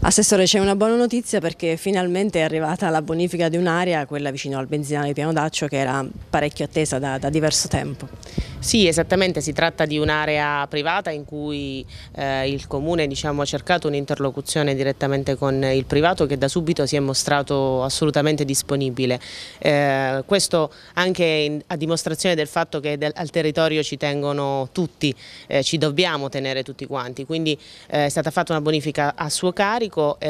Assessore, c'è una buona notizia perché finalmente è arrivata la bonifica di un'area, quella vicino al benzinale di Daccio, che era parecchio attesa da, da diverso tempo. Sì, esattamente, si tratta di un'area privata in cui eh, il Comune diciamo, ha cercato un'interlocuzione direttamente con il privato che da subito si è mostrato assolutamente disponibile. Eh, questo anche in, a dimostrazione del fatto che del, al territorio ci tengono tutti, eh, ci dobbiamo tenere tutti quanti, quindi eh, è stata fatta una bonifica a suo carico, eh,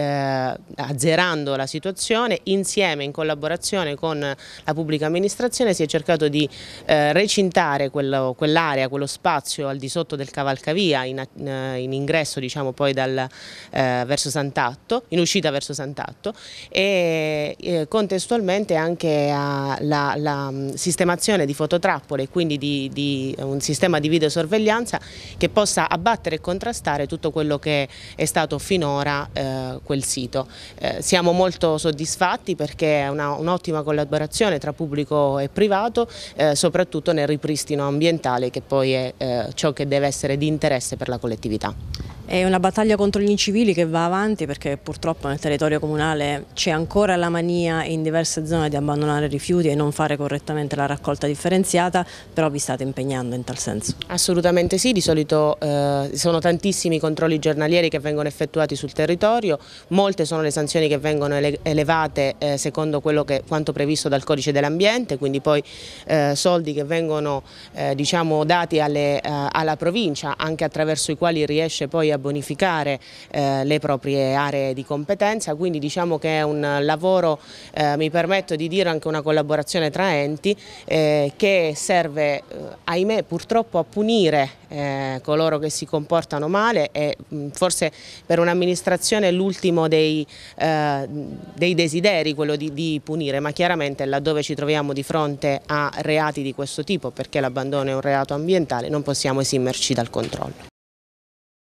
azzerando la situazione, insieme in collaborazione con la pubblica amministrazione si è cercato di eh, recintare quel quell'area, quello spazio al di sotto del cavalcavia in, eh, in ingresso diciamo poi dal, eh, verso Sant'Atto, in uscita verso Sant'Atto e eh, contestualmente anche alla la mm, sistemazione di fototrappole quindi di, di un sistema di videosorveglianza che possa abbattere e contrastare tutto quello che è stato finora eh, quel sito. Eh, siamo molto soddisfatti perché è un'ottima un collaborazione tra pubblico e privato eh, soprattutto nel ripristino ambientale ambientale che poi è eh, ciò che deve essere di interesse per la collettività. È una battaglia contro gli incivili che va avanti perché purtroppo nel territorio comunale c'è ancora la mania in diverse zone di abbandonare rifiuti e non fare correttamente la raccolta differenziata, però vi state impegnando in tal senso? Assolutamente sì, di solito eh, sono tantissimi i controlli giornalieri che vengono effettuati sul territorio, molte sono le sanzioni che vengono ele elevate eh, secondo che, quanto previsto dal codice dell'ambiente, quindi poi eh, soldi che vengono eh, diciamo, dati alle, eh, alla provincia anche attraverso i quali riesce poi a a bonificare eh, le proprie aree di competenza, quindi diciamo che è un lavoro, eh, mi permetto di dire anche una collaborazione tra enti eh, che serve eh, ahimè purtroppo a punire eh, coloro che si comportano male e mh, mm, forse per un'amministrazione è l'ultimo dei, eh, dei, desideri quello di, di punire, ma chiaramente laddove ci troviamo di fronte a reati di questo tipo, perché l'abbandono è un reato ambientale, non possiamo esimerci dal controllo.